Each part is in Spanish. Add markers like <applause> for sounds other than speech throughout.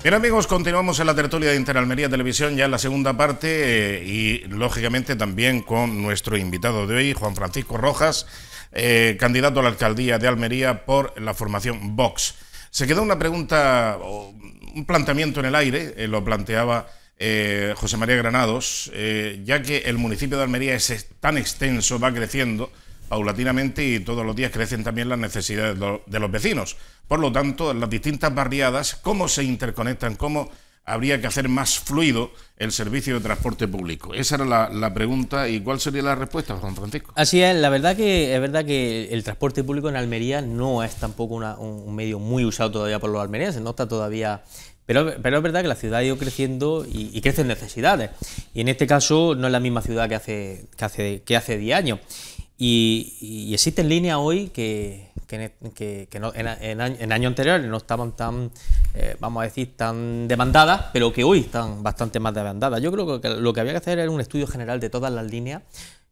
Bien amigos, continuamos en la tertulia de Interalmería Televisión ya en la segunda parte eh, y lógicamente también con nuestro invitado de hoy, Juan Francisco Rojas, eh, candidato a la alcaldía de Almería por la formación Vox. Se quedó una pregunta, un planteamiento en el aire, eh, lo planteaba José María Granados, ya que el municipio de Almería es tan extenso, va creciendo, paulatinamente y todos los días crecen también las necesidades de los vecinos. Por lo tanto, las distintas barriadas, cómo se interconectan, cómo habría que hacer más fluido el servicio de transporte público. Esa era la, pregunta y cuál sería la respuesta, Juan Francisco. Así es, la verdad que es verdad que el transporte público en Almería no es tampoco un medio muy usado todavía por los almerienses, no está todavía pero, pero, es verdad que la ciudad ha ido creciendo y, crecen necesidades. Y en este caso no es la misma ciudad que hace, que hace, que hace 10 años. Y, existen líneas hoy e, que, que, no, en, en, en años anteriores no estaban tan, eh, vamos a decir, tan demandadas, pero que hoy están bastante más demandadas. Yo creo que lo que había que hacer era un estudio general de todas las líneas,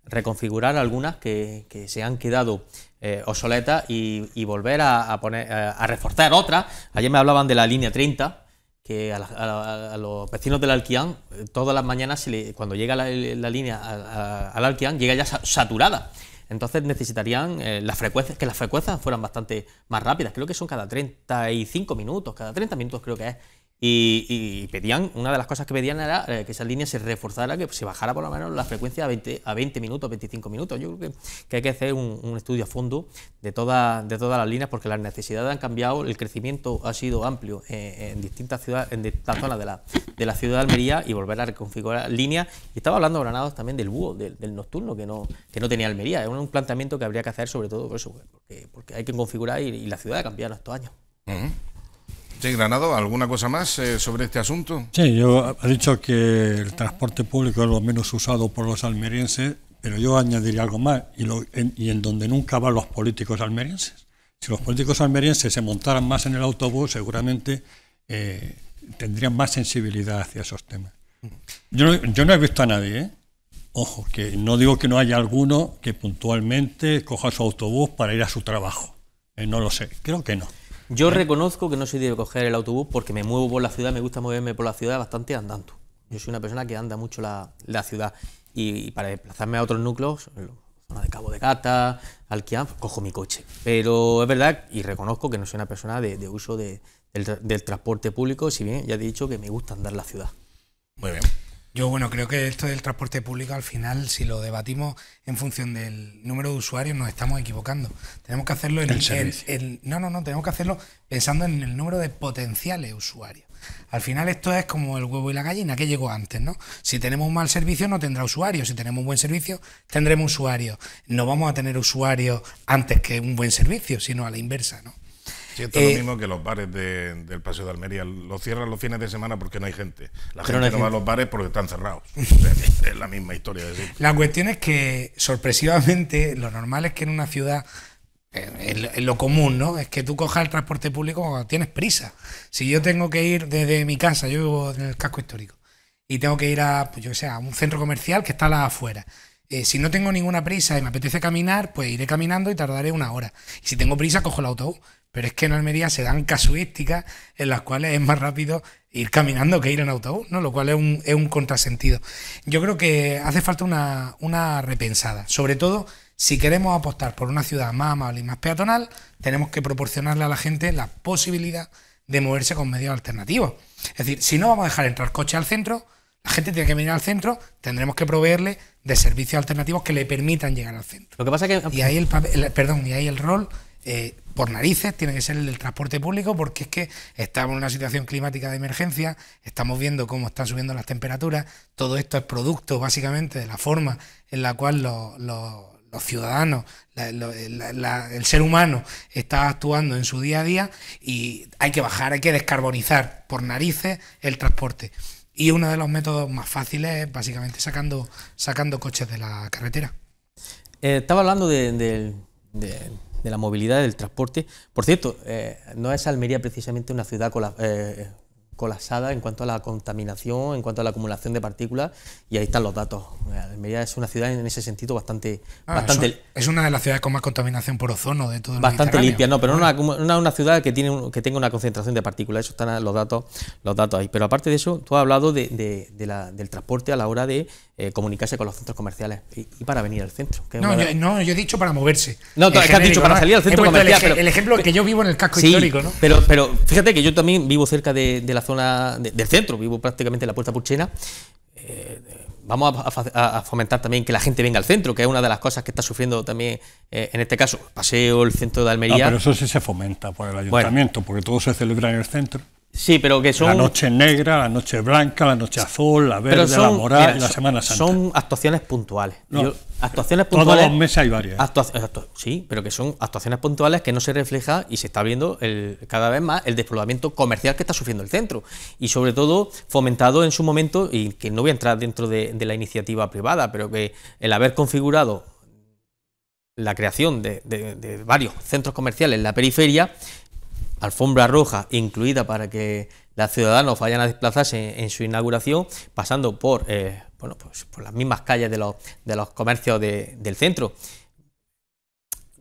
reconfigurar algunas que, que se han quedado eh, obsoletas y, volver a, poner, eh, a, reforzar otras. Ayer me hablaban de la línea 30, que a, los vecinos del Alquián, todas las mañanas, cuando llega la, la línea al Alquián, llega ya saturada. Entonces necesitarían eh, las frecuencias, que las frecuencias fueran bastante más rápidas. Creo que son cada 35 minutos, cada 30 minutos creo que es y, pedían, una de las cosas que pedían era eh, que esa línea se reforzara, que se bajara por lo menos la frecuencia a 20, a 20 minutos, 25 minutos. Yo creo que, que hay que hacer un, estudio a fondo de, toda, de todas las líneas porque las necesidades han cambiado, el crecimiento ha sido amplio eh, en, distintas ciudades, en zonas de la, de la ciudad de Almería y volver a reconfigurar líneas. Y estaba hablando Granados también del búho, del, nocturno, que no, que no tenía Almería. Es un planteamiento que habría que hacer sobre todo pues, por eso, porque, hay que configurar y, la ciudad ha cambiado en estos años. Sí, Granado, ¿alguna cosa más eh, sobre este asunto? Sí, yo ha dicho que el transporte público es lo menos usado por los almerienses, pero yo añadiría algo más, y, lo, en, donde nunca van los políticos almerienses. Si los políticos almerienses se montaran más en el autobús, seguramente eh, tendrían más sensibilidad hacia esos temas. Yo, no he visto a nadie, ¿eh? ojo, que no digo que no haya alguno que puntualmente coja su autobús para ir a su trabajo. no lo sé, creo que no. Yo reconozco que no soy de coger el autobús porque me muevo por la ciudad, me gusta moverme por la ciudad bastante andando. Yo soy una persona que anda mucho la, ciudad y, para desplazarme a otros núcleos, zona de Cabo de Gata, Alquián, pues cojo mi coche. Pero es verdad y reconozco que no soy una persona de, uso de, del, del transporte público, si bien ya he dicho que me gusta andar la ciudad. Muy bien. Yo, bueno, creo que esto del transporte público, al final, si lo debatimos en función del número de usuarios, nos estamos equivocando. Tenemos que hacerlo en el, No, no, no, tenemos que hacerlo pensando en el número de potenciales usuarios. Al final esto es como el huevo y la gallina que llegó antes, ¿no? Si tenemos un mal servicio no tendrá usuarios, si tenemos un buen servicio tendremos usuarios. No vamos a tener usuarios antes que un buen servicio, sino a la inversa, ¿no? Siento lo eh, mismo que los bares del Paseo de Almería. Los cierran los fines de semana porque no hay gente. La gente no, va a los bares porque están cerrados. <laughs> es la misma historia. la cuestión es que, sorpresivamente, lo normal es que en una ciudad eh, en lo común, ¿no? Es que tú cojas el transporte público cuando tienes prisa. Si yo tengo que ir desde mi casa, yo vivo en el casco histórico, y tengo que ir a, pues, yo un centro comercial que está a la afuera. Eh, si no tengo ninguna prisa y me apetece caminar, pues iré caminando y tardaré una hora. Y si tengo prisa, cojo el autobús. Pero es que en Almería se dan casuísticas en las cuales es más rápido ir caminando que ir en autobús, Lo cual es un, contrasentido. Yo creo que hace falta una, repensada. Sobre todo, si queremos apostar por una ciudad más amable y más peatonal, tenemos que proporcionarle a la gente la posibilidad de moverse con medios alternativos. Es decir, si no vamos a dejar entrar coches al centro, la gente tiene que venir al centro, tendremos que proveerle de servicios alternativos que le permitan llegar al centro. Lo que pasa que... Y ahí el perdón, y ahí el rol eh, por narices, tiene que ser el del transporte público, porque es que estamos en una situación climática de emergencia, estamos viendo cómo están subiendo las temperaturas, todo esto es producto básicamente de la forma en la cual los, ciudadanos, el ser humano está actuando en su día a día y hay que bajar, hay que descarbonizar por narices el transporte. Y uno de los métodos más fáciles es básicamente sacando, sacando coches de la carretera. Eh, estaba hablando de de la movilidad, del transporte. Por cierto, eh, no es Almería precisamente una ciudad con eh, colapsada en cuanto a la contaminación, en cuanto a la acumulación de partículas, y ahí están los datos. es una ciudad en ese sentido bastante... Ah, bastante es una de las ciudades con más contaminación por ozono de todo Bastante limpia, no, pero no es ah. una, ciudad que, tiene, que tenga una concentración de partículas, eso están los datos, los datos ahí. Pero aparte de eso, tú has hablado de, la, del transporte a la hora de eh, comunicarse con los centros comerciales y, para venir al centro. No yo, no, yo, he dicho para moverse. No, has dicho para salir al centro comercial. El, ejemplo que yo vivo en el casco histórico, ¿no? Pero, pero fíjate que yo también vivo cerca de, de la zona del centro, vivo prácticamente en la Puerta Purchena, eh, vamos a, fomentar también que la gente venga al centro, que es una de las cosas que está sufriendo también, eh, en este caso, el paseo, el centro de Almería. No, ah, pero eso sí se fomenta por el ayuntamiento, porque todo se celebra en el centro. Sí, pero que son... La noche negra, la noche blanca, la noche azul, la verde, la morada y la Semana Santa. Son actuaciones puntuales. actuaciones puntuales... Todos los meses hay varias. sí, pero que son actuaciones puntuales que no se refleja y se está viendo cada vez más el desplazamiento comercial que está sufriendo el centro. Y sobre todo fomentado en su momento, y que no voy a entrar dentro de, la iniciativa privada, pero que el haber configurado la creación de varios centros comerciales en la periferia alfombra roja incluida para que los ciudadanos vayan a desplazarse en, su inauguración, pasando por, eh, pues, por las mismas calles de los, comercios del centro.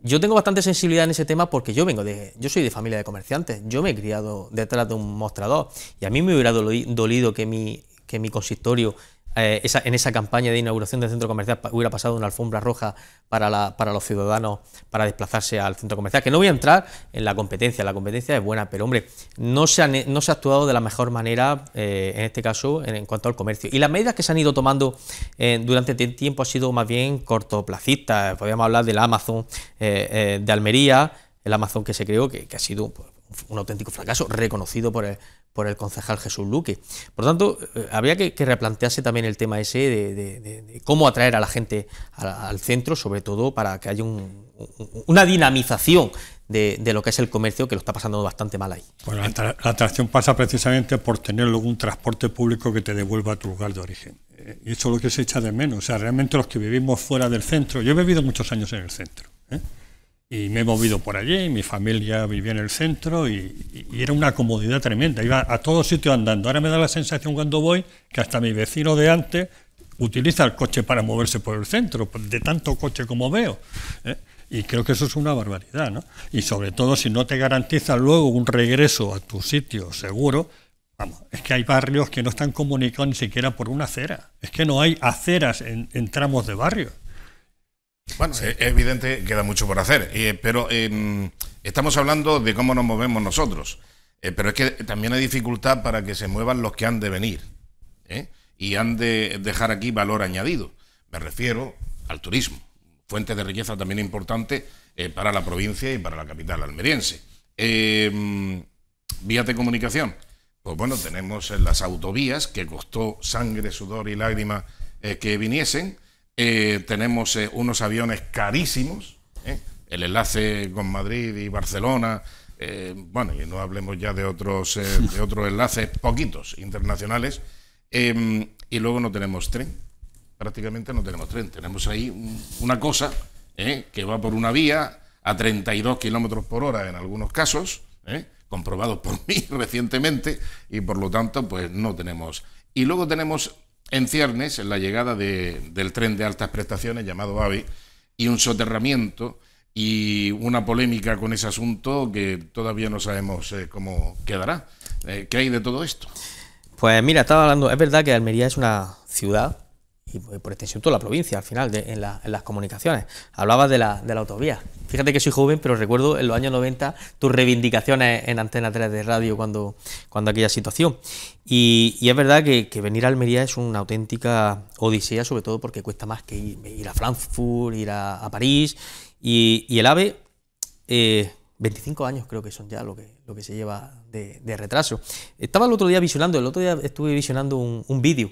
Yo tengo bastante sensibilidad en ese tema porque yo vengo de, yo soy de familia de comerciantes, yo me he criado detrás de un mostrador y a mí me hubiera dolido que mi consistorio eh, en esa campaña de inauguración del centro comercial hubiera pasado una alfombra roja para, para los ciudadanos para desplazarse al centro comercial. Que no voy a entrar en la competencia, la competencia es buena, pero hombre, no se ha, no se ha actuado de la mejor manera eh, en este caso en, cuanto al comercio. Y las medidas que se han ido tomando eh, durante tiempo han sido más bien cortoplacistas. Podríamos hablar del Amazon de Almería, el Amazon que se creó, que, ha sido pues, un auténtico fracaso, reconocido por el, concejal Jesús Luque. Por tanto, eh, habría que, replantearse también el tema ese de, cómo atraer a la gente al, centro, sobre todo para que haya una dinamización de, lo que es el comercio, que lo está pasando bastante mal ahí. Bueno, la, atracción pasa precisamente por tener luego un transporte público que te devuelva a tu lugar de origen. Eh, y eso es lo que se echa de menos. O sea, realmente los que vivimos fuera del centro, yo he vivido muchos años en el centro. ¿eh? y me he movido por allí, mi familia vivía en el centro y, era una comodidad tremenda, iba a todo sitio andando. Ahora me da la sensación cuando voy que hasta mi vecino de antes utiliza el coche para moverse por el centro, pues, de tanto coche como veo. ¿eh? Y creo que eso es una barbaridad, ¿no? Y sobre todo si no te garantiza luego un regreso a tu sitio seguro, Vamos, es que hay barrios que no están comunicados ni siquiera por una acera. Es que no hay aceras en, en tramos de barrio. Bueno, es evidente que queda mucho por hacer, eh, pero em, estamos hablando de cómo nos movemos nosotros, eh, pero es que también hay dificultad para que se muevan los que han de venir ¿eh? y han de dejar aquí valor añadido. Me refiero al turismo, fuente de riqueza también importante para la provincia y para la capital almeriense. Em, vías de comunicación. Pues bueno, tenemos las autovías que costó sangre, sudor y lágrimas que viniesen eh, tenemos eh, unos aviones carísimos, ¿eh? el enlace con Madrid y Barcelona, bueno, y no hablemos ya de otros, de <laughs> otros enlaces poquitos internacionales, em, y luego no tenemos tren, prácticamente no tenemos tren, tenemos ahí una cosa que va por una vía a 32 kilómetros por hora en algunos casos, comprobado por <laughs> mí recientemente, y por lo tanto, pues no tenemos. Y luego tenemos en ciernes en la llegada de, del tren de altas prestaciones llamado AVE y un soterramiento y una polémica con ese asunto que todavía no sabemos eh, cómo quedará. Eh, ¿Qué hay de todo esto? Pues mira, estaba hablando, es verdad que Almería es una ciudad y pues, por extensión toda la provincia al final de, en, las comunicaciones. Hablabas de la, de la autovía. Fíjate que soy joven, pero recuerdo en los años 90 tus reivindicaciones en Antena 3 de radio cuando, cuando aquella situación. Y, es verdad que, venir a Almería es una auténtica odisea, sobre todo porque cuesta más que ir, a Frankfurt, ir a, a París. Y, el AVE, 25 eh, años creo que son ya lo que, lo que se lleva de, retraso. Estaba el otro día visionando, el otro día estuve visionando un, un vídeo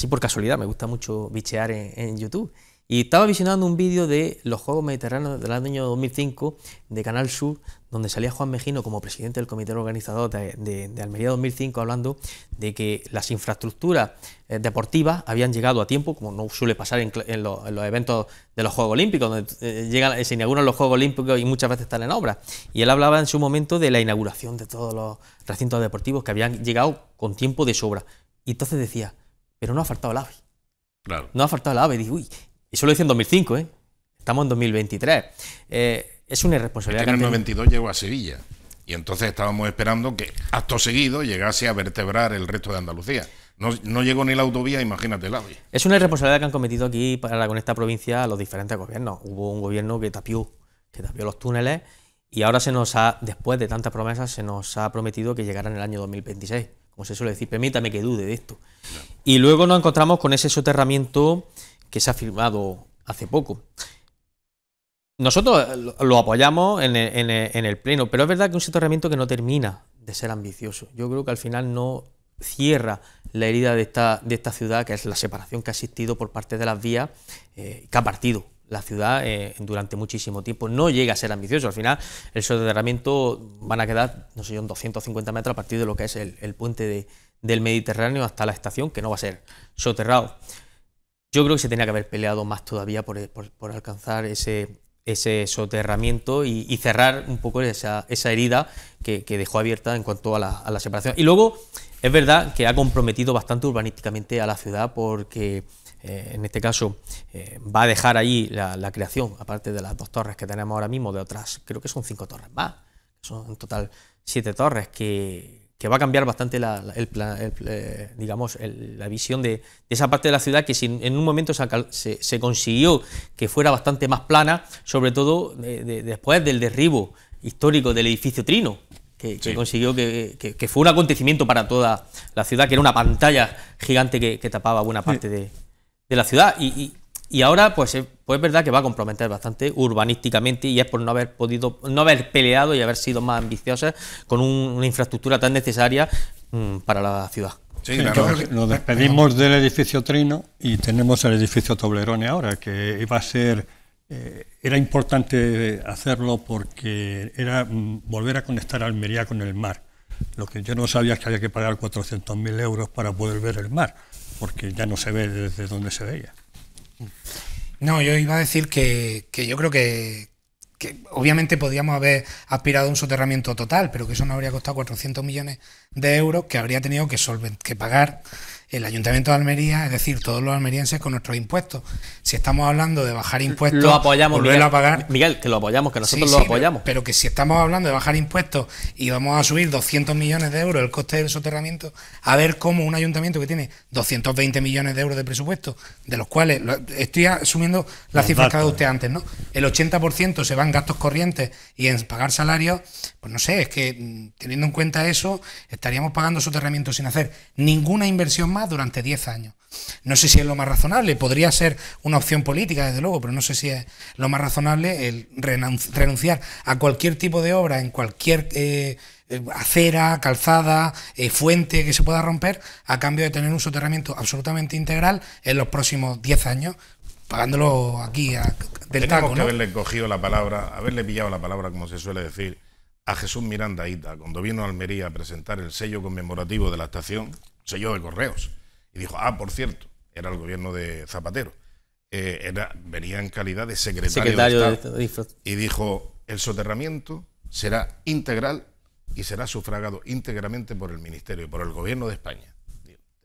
así por casualidad, me gusta mucho bichear en, YouTube. Y estaba visionando un vídeo de los Juegos Mediterráneos del año 2005 de Canal Sur, donde salía Juan Mejino como presidente del comité organizador de, Almería 2005 hablando de que las infraestructuras eh, deportivas habían llegado a tiempo, como no suele pasar en, los eventos de los Juegos Olímpicos, donde eh, eh, se inauguran los Juegos Olímpicos y muchas veces están en obra. Y él hablaba en su momento de la inauguración de todos los recintos deportivos que habían llegado con tiempo de sobra. Y entonces decía, pero no ha faltado el AVE. Claro. No ha faltado el AVE. Y eso lo hice en 2005, ¿eh? Estamos en 2023. Eh, es una irresponsabilidad. que en el 92 llegó a Sevilla. Y entonces estábamos esperando que, acto seguido, llegase a vertebrar el resto de Andalucía. No, llegó ni la autovía, imagínate el AVE. Es una irresponsabilidad que han cometido aquí para, con esta provincia los diferentes gobiernos. Hubo un gobierno que tapió, que tapió los túneles y ahora se nos ha, después de tantas promesas, se nos ha prometido que llegará en el año 2026 como se suele decir, permítame que dude de esto. Y luego nos encontramos con ese soterramiento que se ha firmado hace poco. Nosotros lo apoyamos en el, Pleno, pero es verdad que un soterramiento que no termina de ser ambicioso. Yo creo que al final no cierra la herida de esta, de esta ciudad, que es la separación que ha existido por parte de las vías eh, que ha partido la ciudad eh, durante muchísimo tiempo. No llega a ser ambicioso. Al final, el soterramiento van a quedar, no sé yo, en 250 metros a partir de lo que es el, el puente del Mediterráneo hasta la estación, que no va a ser soterrado. Yo creo que se tenía que haber peleado más todavía por, por, alcanzar ese, ese soterramiento y, y, cerrar un poco esa, esa herida que, que, dejó abierta en cuanto a la, a la separación. Y luego, es verdad que ha comprometido bastante urbanísticamente a la ciudad porque eh, en este caso, eh, va a dejar ahí la, creación, aparte de las dos torres que tenemos ahora mismo, de otras, creo que son cinco torres más, son en total siete torres, que, va a cambiar bastante la, la eh, visión de, esa parte de la ciudad que si en un momento se, consiguió que fuera bastante más plana, sobre todo después del derribo histórico del edificio Trino, que, consiguió que, fue un acontecimiento para toda la ciudad, que era una pantalla gigante que, tapaba buena parte de, de la ciudad. Y, y, y ahora, pues, eh, pues, es verdad que va a comprometer bastante urbanísticamente y es por no haber podido, no haber peleado y haber sido más ambiciosas con una infraestructura tan necesaria mm, para la ciudad. Sí, nos despedimos del edificio Trino y tenemos el edificio Toblerone ahora, que iba a ser, eh, era importante hacerlo porque era mm, volver a conectar Almería con el mar. Lo que yo no sabía es que había que pagar 400.000 euros para poder ver el mar, porque ya no se ve desde donde se veía. No, yo iba a decir que, yo creo que, que obviamente podíamos haber aspirado a un soterramiento total, pero que eso no habría costado 400 millones de euros que habría tenido que, que pagar el Ayuntamiento de Almería, es decir, todos los almerienses con nuestros impuestos. Si estamos hablando de bajar impuestos, lo apoyamos, Miguel, Miguel, que lo apoyamos, que nosotros lo apoyamos. Pero, que si estamos hablando de bajar impuestos y vamos a subir 200 millones de euros el coste del soterramiento, a ver cómo un ayuntamiento que tiene 220 millones de euros de presupuesto, de los cuales estoy asumiendo ...la cifras que ha dado usted antes, ¿no? El 80% se va en gastos corrientes y en pagar salarios, pues no sé, es que mm, teniendo en cuenta eso, estaríamos pagando soterramiento sin hacer ninguna inversión más durante 10 años. No sé si es lo más razonable, podría ser una opción política, desde luego, pero no sé si es lo más razonable el renunciar a cualquier tipo de obra en cualquier eh, eh, acera, calzada, eh, fuente que se pueda romper, a cambio de tener un soterramiento absolutamente integral en los próximos 10 años, pagándolo aquí del taco, que haberle cogido la palabra, haberle pillado la palabra, como se suele decir, a Jesús Miranda Ita, cuando vino a Almería a presentar el sello conmemorativo de la estación sello de correos. Y dijo, ah, por cierto, era el gobierno de Zapatero. Eh, venía en calidad de secretario, Y dijo, el soterramiento será integral y será sufragado íntegramente por el Ministerio y por el Gobierno de España.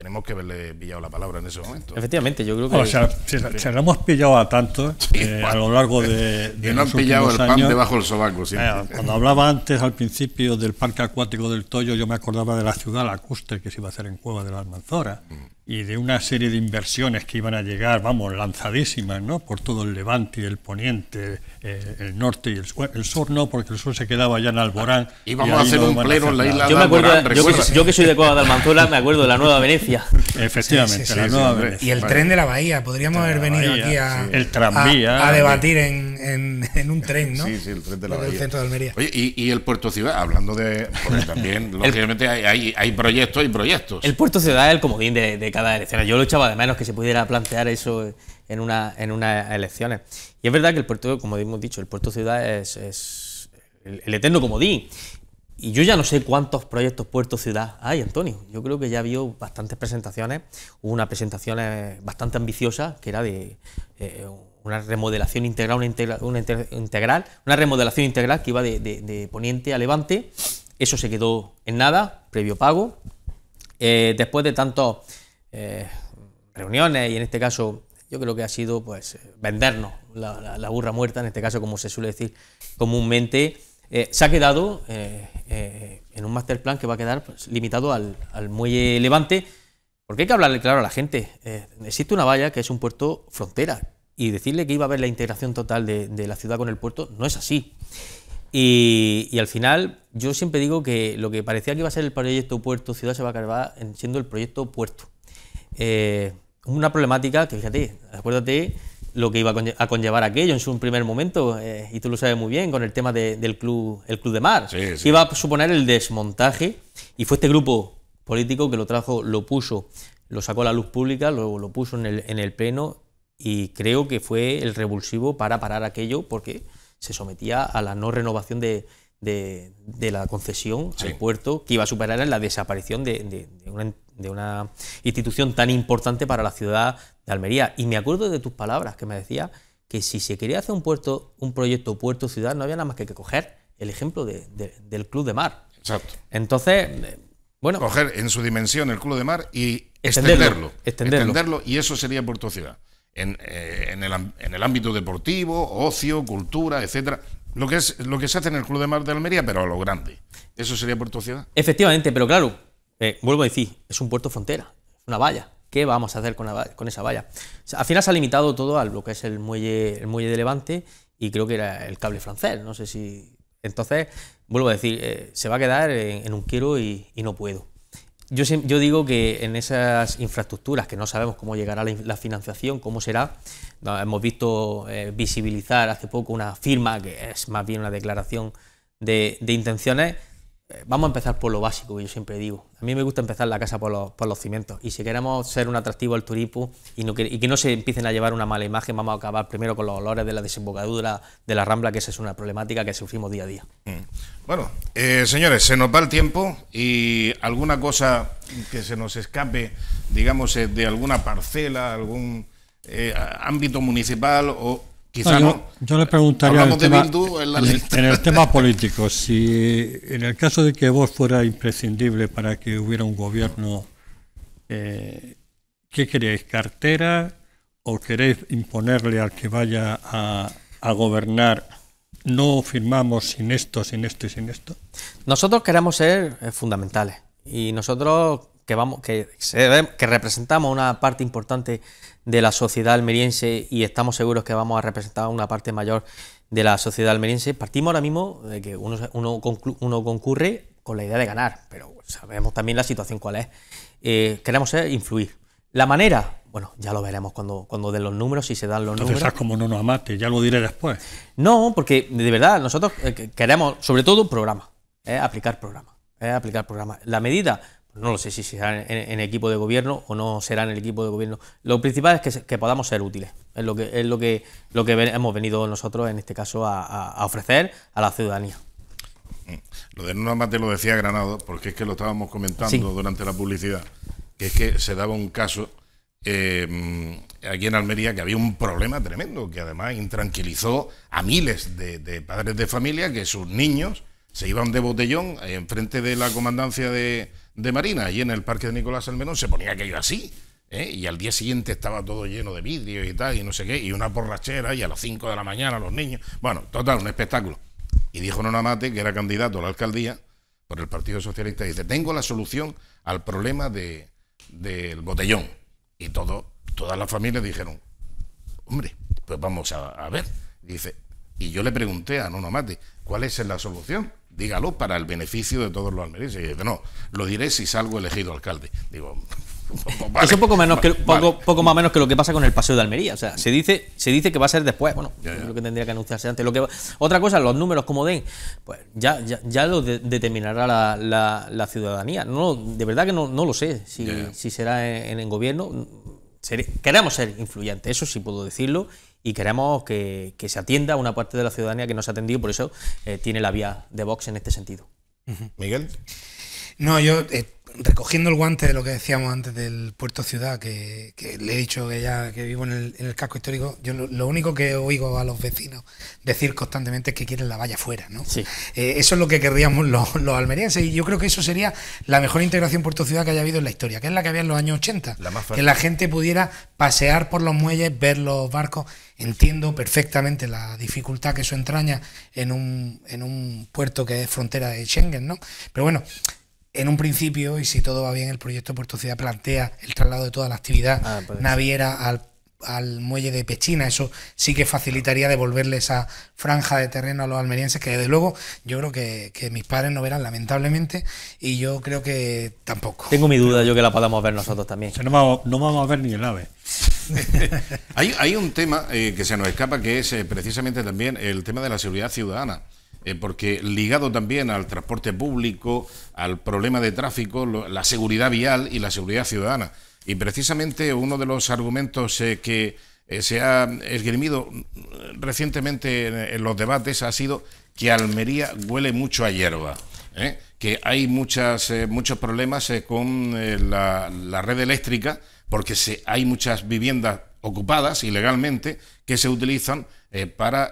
Tenemos que haberle pillado la palabra en ese momento. Efectivamente, yo creo que. O sea, se hemos pillado a tanto eh, a lo largo de. <laughs> de no han pillado el pan debajo del sobaco eh, siempre. cuando hablaba antes, al principio, del parque acuático del Toyo, yo me acordaba de la ciudad lacustre que se iba a hacer en Cueva de la Almanzora. Mm y de una serie de inversiones que iban a llegar, vamos, lanzadísimas, ¿no? Por todo el levante y el poniente, eh, el norte y el sur. El sur no, porque el sur se quedaba ya en Alborán. íbamos y a hacer un pleno en la isla de Alborán, yo, que, soy de Córdoba de Almanzola, me acuerdo de la Nueva Venecia. <laughs> Efectivamente, la Nueva Venecia. Y el tren de la Bahía, podríamos haber venido aquí a, el tranvía, a, debatir en, un tren, ¿no? Sí, sí, el tren de la Bahía. y, el Puerto Ciudad, hablando de... Porque también, <laughs> lógicamente, hay, hay, hay, proyectos y proyectos. El Puerto Ciudad es el comodín de, de yo lo echaba de menos que se pudiera plantear eso en, una, en unas elecciones. Y es verdad que el puerto, como hemos dicho, el puerto ciudad es, el, eterno comodín. Y yo ya no sé cuántos proyectos puerto ciudad hay, Antonio. Yo creo que ya vio bastantes presentaciones. Hubo una presentación bastante ambiciosa que era de eh, una remodelación integral, una, integral, una remodelación integral que iba de, poniente a levante. Eso se quedó en nada, previo pago. Eh, después de tantos eh, reuniones y en este caso yo creo que ha sido pues eh, vendernos la, burra muerta, en este caso como se suele decir comúnmente, eh, se ha quedado en un master plan que va a quedar pues, limitado al, muelle Levante, porque hay que hablarle claro a la gente. existe una valla que es un puerto frontera y decirle que iba a haber la integración total de, la ciudad con el puerto no es así. Y, y, al final, yo siempre digo que lo que parecía que iba a ser el proyecto puerto ciudad se va a acabar siendo el proyecto puerto. Eh, una problemática que, fíjate, acuérdate lo que iba a conllevar aquello en su primer momento, eh, y tú lo sabes muy bien, con el tema del club, el club de mar, que iba a suponer el desmontaje, y fue este grupo político que lo trajo, lo puso, lo sacó a la luz pública, lo, lo puso en el, en el pleno, y creo que fue el revulsivo para parar aquello, porque se sometía a la no renovación de, la concesión al puerto, que iba a superar en la desaparición de, de, una de una institución tan importante para la ciudad de Almería. Y me acuerdo de tus palabras que me decías que si se quería hacer un puerto, un proyecto puerto ciudad, no había nada más que, que coger el ejemplo del Club de Mar. Exacto. Entonces, eh, bueno. Coger en su dimensión el Club de Mar y extenderlo. Extenderlo. y eso sería puerto ciudad. Eh, en, el, ámbito deportivo, ocio, cultura, etcétera. Lo que, es, lo que se hace en el Club de Mar de Almería, pero a lo grande. Eso sería puerto ciudad. Efectivamente, pero claro, eh, vuelvo a decir, es un puerto frontera, una valla. ¿Qué vamos a hacer con, esa valla? al final se ha limitado todo a lo que es el muelle, el muelle de Levante y creo que era el cable francés. No sé si. Entonces, vuelvo a decir, eh, se va a quedar en, un quiero y, no puedo. Yo, yo, digo que en esas infraestructuras que no sabemos cómo llegará la, financiación, cómo será, hemos visto eh, visibilizar hace poco una firma que es más bien una declaración de, de intenciones eh, vamos a empezar por lo básico, que yo siempre digo. A mí me gusta empezar la casa por los, cimientos. Y si queremos ser un atractivo al turismo y, que no se empiecen a llevar una mala imagen, vamos a acabar primero con los olores de la desembocadura de la rambla, que esa es una problemática que sufrimos día a día. Mm. Bueno, eh, señores, se nos va el tiempo y alguna cosa que se nos escape, digamos, eh, de alguna parcela, algún ámbito municipal o yo, le preguntaría en el, tema, en, el tema político, si en el caso de que vos fuera imprescindible para que hubiera un gobierno, eh, ¿qué queréis? ¿Cartera o queréis imponerle al que vaya a, a gobernar no firmamos sin esto, sin esto y sin esto? Nosotros queremos ser eh, fundamentales y nosotros que, vamos, que, que representamos una parte importante de la sociedad almeriense y estamos seguros que vamos a representar una parte mayor de la sociedad almeriense, partimos ahora mismo de que uno, uno, concurre con la idea de ganar, pero sabemos también la situación cuál es. Eh, queremos influir. La manera, bueno, ya lo veremos cuando, cuando den los números, y se dan los números. Entonces, como no nos amaste, ya lo diré después. No, porque de verdad, nosotros eh, queremos, sobre todo, un programa, eh, aplicar programa, aplicar programa. La medida no lo sé si será en, equipo de gobierno o no será en el equipo de gobierno. Lo principal es que, podamos ser útiles, es lo que, es lo que, lo que hemos venido nosotros en este caso a, ofrecer a la ciudadanía. Mm. Lo de no más te lo decía Granado, porque es que lo estábamos comentando durante la publicidad, que es que se daba un caso eh, aquí en Almería que había un problema tremendo, que además intranquilizó a miles de padres de familia que sus niños se iban de botellón eh, frente de la comandancia de, Marina y en el parque de Nicolás Almenón se ponía que ir así. Eh, y al día siguiente estaba todo lleno de vidrio y tal, y no sé qué, y una borrachera, y a las 5 de la mañana los niños. Bueno, total, un espectáculo. Y dijo mate que era candidato a la alcaldía por el Partido Socialista, dice: Tengo la solución al problema de, del botellón. Y todo, todas las familias dijeron: Hombre, pues vamos a, ver. dice: y yo le pregunté a Nuno Mate, ¿cuál es la solución? Dígalo para el beneficio de todos los almerienses. Y dice, no, lo diré si salgo elegido alcalde. Digo, <laughs> es poco, menos que, poco, más menos que lo que pasa con el paseo de Almería. O sea, se dice, se dice que va a ser después. Bueno, lo que tendría que anunciarse antes. otra cosa, los números como den, pues ya, ya, lo determinará la, ciudadanía. No, de verdad que no, no lo sé si, será en, el gobierno. queremos ser influyentes, eso sí puedo decirlo y queremos que, se atienda a una parte de la ciudadanía que no se ha atendido, por eso eh, tiene la vía de Vox en este sentido. Miguel. No, yo eh, recogiendo el guante de lo que decíamos antes del puerto ciudad, que, le he dicho que ya que vivo en el, casco histórico, yo lo, único que oigo a los vecinos decir constantemente es que quieren la valla fuera, ¿no? Eh, eso es lo que querríamos los, almerienses y yo creo que eso sería la mejor integración puerto ciudad que haya habido en la historia, que es la que había en los años 80, que la gente pudiera pasear por los muelles, ver los barcos. Entiendo perfectamente la dificultad que eso entraña en un, en un puerto que es frontera de Schengen, ¿no? Pero bueno, en un principio, y si todo va bien, el proyecto Puerto Ciudad plantea el traslado de toda la actividad ah, pues. naviera al, muelle de Pechina. Eso sí que facilitaría devolverle esa franja de terreno a los almerienses, que desde luego yo creo que, mis padres no verán, lamentablemente, y yo creo que tampoco. Tengo mi duda yo que la podamos ver nosotros también. No vamos, no a ver ni el ave. <laughs> hay, un tema eh, que se nos escapa, que es eh, precisamente también el tema de la seguridad ciudadana. Eh, porque ligado también al transporte público, al problema de tráfico, la seguridad vial y la seguridad ciudadana. Y precisamente uno de los argumentos eh, que eh, se ha esgrimido mm, recientemente en, los debates ha sido que Almería huele mucho a hierba, que hay muchos problemas con la, red eléctrica, porque hay muchas viviendas ocupadas ilegalmente que se utilizan para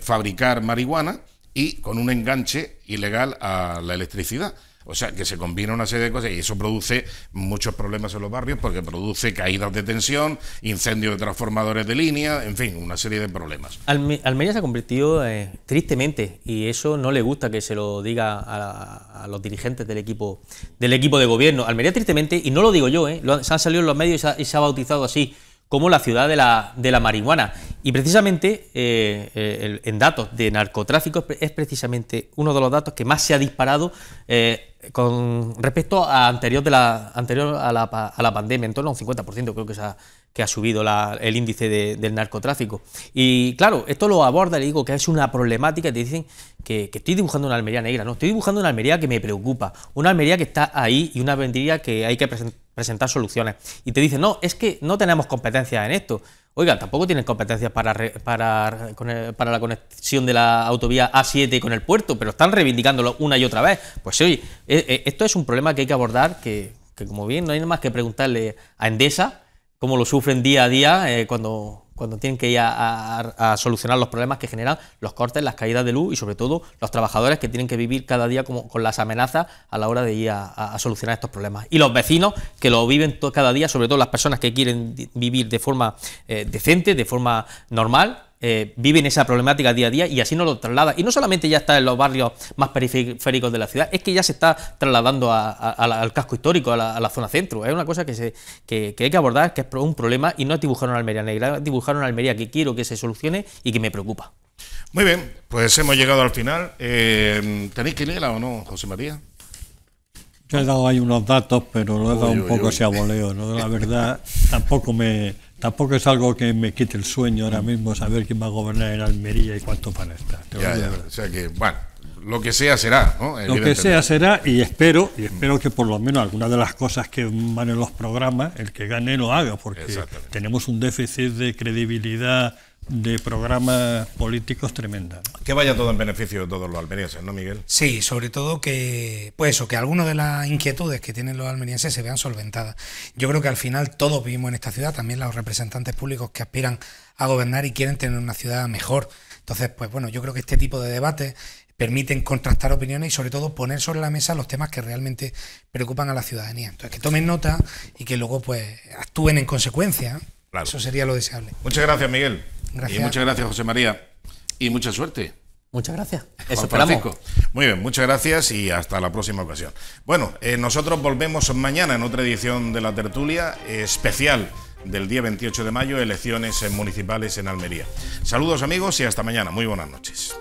fabricar marihuana y con un enganche ilegal a la electricidad. O sea, que se combina una serie de cosas y eso produce muchos problemas en los barrios porque produce caídas de tensión, incendios de transformadores de línea, en fin, una serie de problemas. Almería se ha convertido eh, tristemente y eso no le gusta que se lo diga a, los dirigentes del equipo del equipo de gobierno. Almería tristemente, y no lo digo yo, eh, se han salido en los medios y se ha bautizado así como la ciudad de la, de la marihuana. Y precisamente eh, eh, en datos de narcotráfico es precisamente uno de los datos que más se ha disparado eh, con respecto a anterior, de la, anterior a, la, pandemia, en torno a un 50% creo que se ha, que ha subido el índice del narcotráfico. Y claro, esto lo aborda, le digo que es una problemática, te dicen que, que, estoy dibujando una Almería negra, no, estoy dibujando una Almería que me preocupa, una Almería que está ahí y una Almería que hay que presentar presentar soluciones. Y te dicen, no, es que no tenemos competencias en esto. Oiga, tampoco tienen competencias para, para, la conexión de la autovía A7 con el puerto, pero están reivindicándolo una y otra vez. Pues oye, eh, eh, esto es un problema que hay que abordar, que, como bien no hay nada más que preguntarle a Endesa cómo lo sufren día a día eh, cuando cuando tienen que ir a, solucionar los problemas que generan los cortes, las caídas de luz y sobre todo los trabajadores que tienen que vivir cada día como, con las amenazas a la hora de ir a, solucionar estos problemas. Y los vecinos que lo viven todo, cada día, sobre todo las personas que quieren vivir de forma eh, decente, de forma normal, eh, viven esa problemática día a día y así no lo traslada. Y no solamente ya está en los barrios más periféricos de la ciudad, es que ya se está trasladando al casco histórico, a la, zona centro. Es una cosa que, se, que, hay que abordar, que es un problema y no es dibujar una Almería negra, es dibujar una Almería que quiero que se solucione y que me preocupa. Muy bien, pues hemos llegado al final. Eh, ¿Tenéis que leerla o no, José María? Yo he dado ahí unos datos, pero lo he dado un poco así La verdad, <laughs> tampoco me Tampoco es algo que me quite el sueño ahora mismo saber quién va a gobernar en Almería y cuánto van a estar. Ya, ya, o sea que, bueno, lo que sea será, ¿no? Lo que sea será y espero, y mm. espero que por lo menos algunas de las cosas que van en los programas, el que gane lo haga, porque tenemos un déficit de credibilidad de programas políticos tremenda. Que vaya todo en beneficio de todos los almerienses, ¿no, Miguel? Sí, sobre todo que, pues eso, que algunas de las inquietudes que tienen los almerienses se vean solventadas. Yo creo que al final todos vivimos en esta ciudad, también los representantes públicos que aspiran a gobernar y quieren tener una ciudad mejor. Entonces, pues bueno, yo creo que este tipo de debates permiten contrastar opiniones y sobre todo poner sobre la mesa los temas que realmente preocupan a la ciudadanía. Entonces, que tomen nota y que luego pues actúen en consecuencia. ¿eh? Claro. Eso sería lo deseable. Muchas gracias, Miguel. Y muchas gracias, José María. Y mucha suerte. Muchas gracias. Eso Muy bien, muchas gracias y hasta la próxima ocasión. Bueno, eh, nosotros volvemos mañana en otra edición de la tertulia especial del día 28 de mayo, elecciones municipales en Almería. Saludos amigos y hasta mañana. Muy buenas noches.